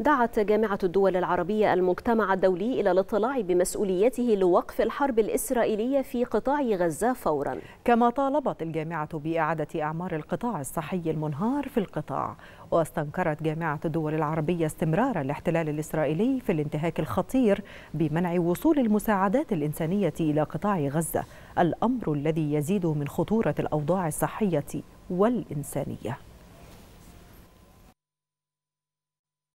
دعت جامعة الدول العربية المجتمع الدولي إلى الاطلاع بمسؤوليته لوقف الحرب الإسرائيلية في قطاع غزة فورا كما طالبت الجامعة بإعادة أعمار القطاع الصحي المنهار في القطاع واستنكرت جامعة الدول العربية استمرار الاحتلال الإسرائيلي في الانتهاك الخطير بمنع وصول المساعدات الإنسانية إلى قطاع غزة الأمر الذي يزيد من خطورة الأوضاع الصحية والإنسانية